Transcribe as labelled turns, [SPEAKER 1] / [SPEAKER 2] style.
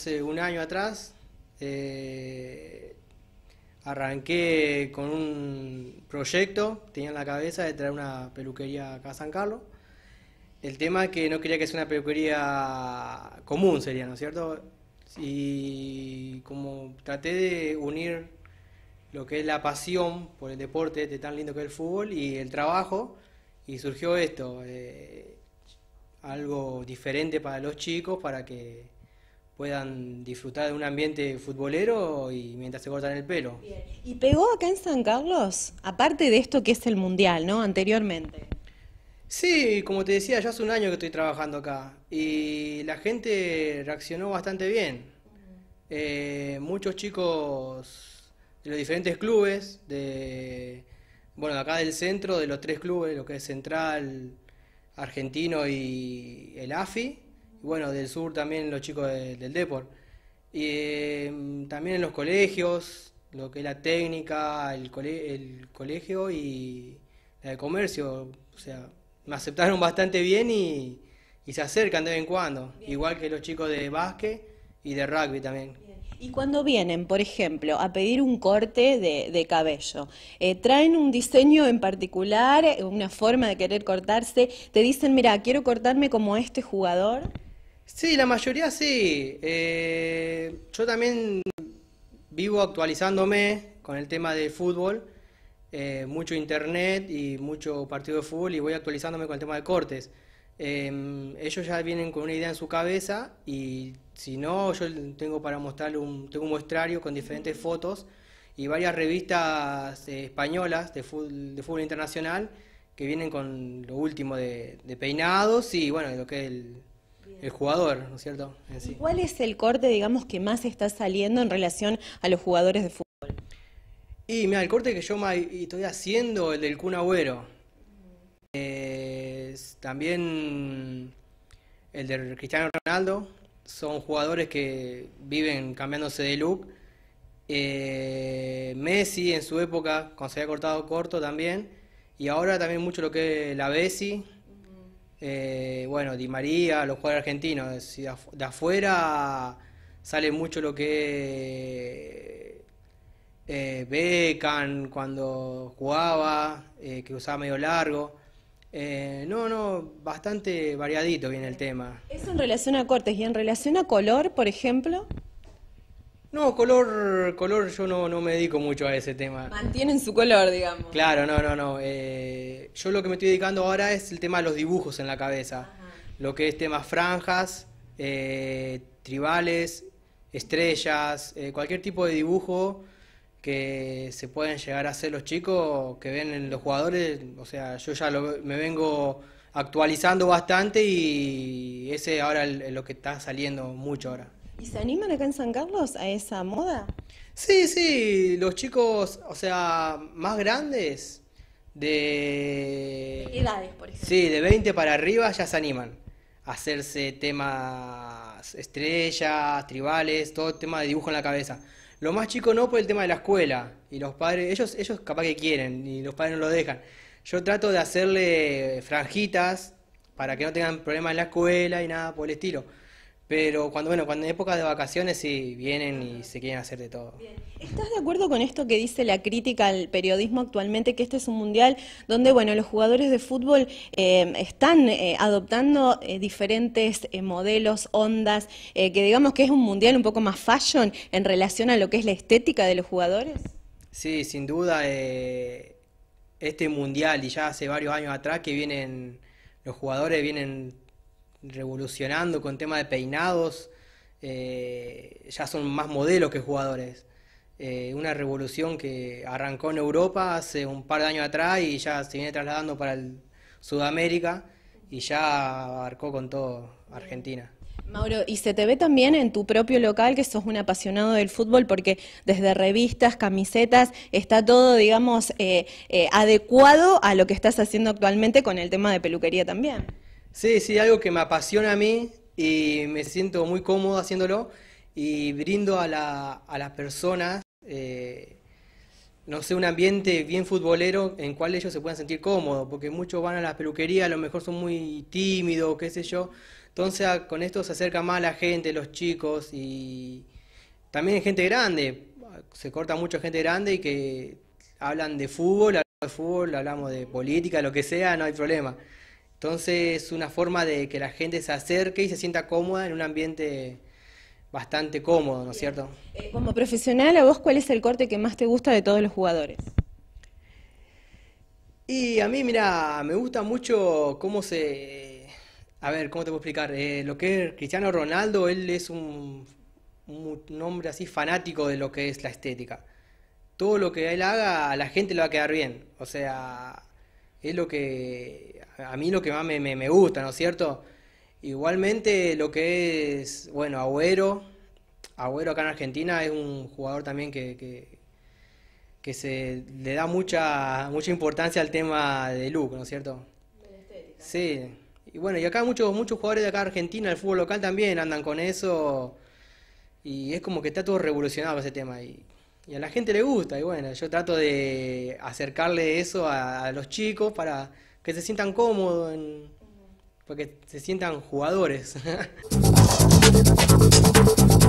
[SPEAKER 1] Hace un año atrás eh, arranqué con un proyecto, tenía en la cabeza de traer una peluquería acá a San Carlos. El tema es que no quería que sea una peluquería común, sería, ¿no es cierto? Y como traté de unir lo que es la pasión por el deporte de tan lindo que es el fútbol y el trabajo, y surgió esto, eh, algo diferente para los chicos, para que puedan disfrutar de un ambiente futbolero y mientras se cortan el pelo.
[SPEAKER 2] ¿Y pegó acá en San Carlos? Aparte de esto que es el Mundial, ¿no? Anteriormente. Sí,
[SPEAKER 1] como te decía, ya hace un año que estoy trabajando acá y la gente reaccionó bastante bien. Eh, muchos chicos de los diferentes clubes, de, bueno, acá del centro, de los tres clubes, lo que es Central, Argentino y el AFI, y bueno, del sur también los chicos del deporte Y em, también en los colegios, lo que es la técnica, el, colegio y la de comercio, o sea, me aceptaron bastante bien y, se acercan de vez en cuando, igual que los chicos de básquet y de rugby también.
[SPEAKER 2] Y cuando vienen, por ejemplo, a pedir un corte de, cabello, eh, traen un diseño en particular, una forma de querer cortarse, te dicen, mira, quiero cortarme como este jugador.
[SPEAKER 1] Sí, la mayoría sí. Eh, yo también vivo actualizándome con el tema de fútbol, eh, mucho internet y mucho partido de fútbol y voy actualizándome con el tema de cortes. Em, ellos ya vienen con una idea en su cabeza y si no, yo tengo para mostrar un, tengo un muestrario con diferentes fotos y varias revistas eh, españolas de fútbol, de fútbol internacional que vienen con lo último de, peinados y bueno, lo que es el el jugador, ¿no es cierto?
[SPEAKER 2] ¿Cuál es el corte, digamos, que más está saliendo en relación a los jugadores de fútbol? Y mira, el corte
[SPEAKER 1] que yo estoy haciendo, el del Kun Agüero. también el del Cristiano Ronaldo. Son jugadores que viven cambiándose de look. Eh, Messi en su época, cuando se había cortado corto también. Y ahora también mucho lo que es la Bessi eh, bueno, Di María, los jugadores argentinos. de afuera sale mucho lo que eh, becan cuando jugaba, eh, que usaba medio largo. no, no, bastante variadito viene el tema. Eso en
[SPEAKER 2] relación a cortes y en relación a color, por ejemplo.
[SPEAKER 1] No, color, color yo no, no me dedico mucho a ese tema.
[SPEAKER 2] Mantienen su color, digamos.
[SPEAKER 1] Claro, no, no, no. Eh, yo lo que me estoy dedicando ahora es el tema de los dibujos en la cabeza. Lo que es temas franjas, eh, tribales, estrellas, eh, cualquier tipo de dibujo que se pueden llegar a hacer los chicos que ven en los jugadores. O sea, yo ya lo, me vengo actualizando bastante y ese ahora es lo que está saliendo mucho ahora.
[SPEAKER 2] ¿Y se animan acá en San Carlos a esa moda? Sí, sí, los chicos, o sea,
[SPEAKER 1] más grandes, de... Edades, por ejemplo. Sí, de 20 para arriba ya se animan a hacerse temas estrellas, tribales, todo tema de dibujo en la cabeza. Lo más chico no por el tema de la escuela. Y los padres, ellos, ellos capaz que quieren y los padres no lo dejan. Yo trato de hacerle franjitas para que no tengan problemas en la escuela y nada por el estilo. Pero cuando, bueno, cuando en épocas de vacaciones sí vienen y se quieren hacer de todo.
[SPEAKER 2] ¿Estás de acuerdo con esto que dice la crítica al periodismo actualmente, que este es un mundial donde, bueno, los jugadores de fútbol eh, están eh, adoptando eh, diferentes modelos, ondas, que digamos que es un mundial un poco más fashion en relación a lo que es la estética de los jugadores?
[SPEAKER 1] Sí, sin duda, este mundial y ya hace varios años atrás que vienen, los jugadores vienen revolucionando con tema de peinados, eh, ya son más modelos que jugadores. Eh, una revolución que arrancó en Europa hace un par de años atrás y ya se viene trasladando para el Sudamérica y ya abarcó con todo Argentina.
[SPEAKER 2] Mauro, y se te ve también en tu propio local que sos un apasionado del fútbol porque desde revistas, camisetas, está todo, digamos, eh, adecuado a lo que estás haciendo actualmente con el tema de peluquería también.
[SPEAKER 1] Sí, sí, algo que me apasiona a mí y me siento muy cómodo haciéndolo y brindo a, la, a las personas, eh, no sé, un ambiente bien futbolero en cual ellos se puedan sentir cómodos, porque muchos van a las peluquerías, a lo mejor son muy tímidos, qué sé yo. Entonces ah, con esto se acerca más la gente, los chicos y también gente grande. Se corta mucho gente grande y que hablan de fútbol, hablamos de fútbol, hablamos de política, lo que sea, no hay problema. Entonces es una forma de que la gente se acerque y se sienta cómoda en un ambiente bastante cómodo, ¿no es cierto?
[SPEAKER 2] Eh, como profesional, ¿a vos cuál es el corte que más te gusta de todos los jugadores?
[SPEAKER 1] Y a mí, mira, me gusta mucho cómo se... A ver, ¿cómo te puedo explicar? Eh, lo que es Cristiano Ronaldo, él es un, un, hombre así fanático de lo que es la estética. Todo lo que él haga, a la gente le va a quedar bien. O sea, es lo que a mí lo que más me, gusta, ¿no es cierto? Igualmente lo que es, bueno, Agüero, Agüero acá en Argentina es un jugador también que, que, se le da mucha, mucha importancia al tema de look, ¿no es cierto? Sí, y bueno, y acá muchos, muchos jugadores de acá en Argentina, el fútbol local también andan con eso, y es como que está todo revolucionado ese tema. Y, y a la gente le gusta, y bueno, yo trato de acercarle eso a, los chicos para que se sientan cómodos, en, para que se sientan jugadores.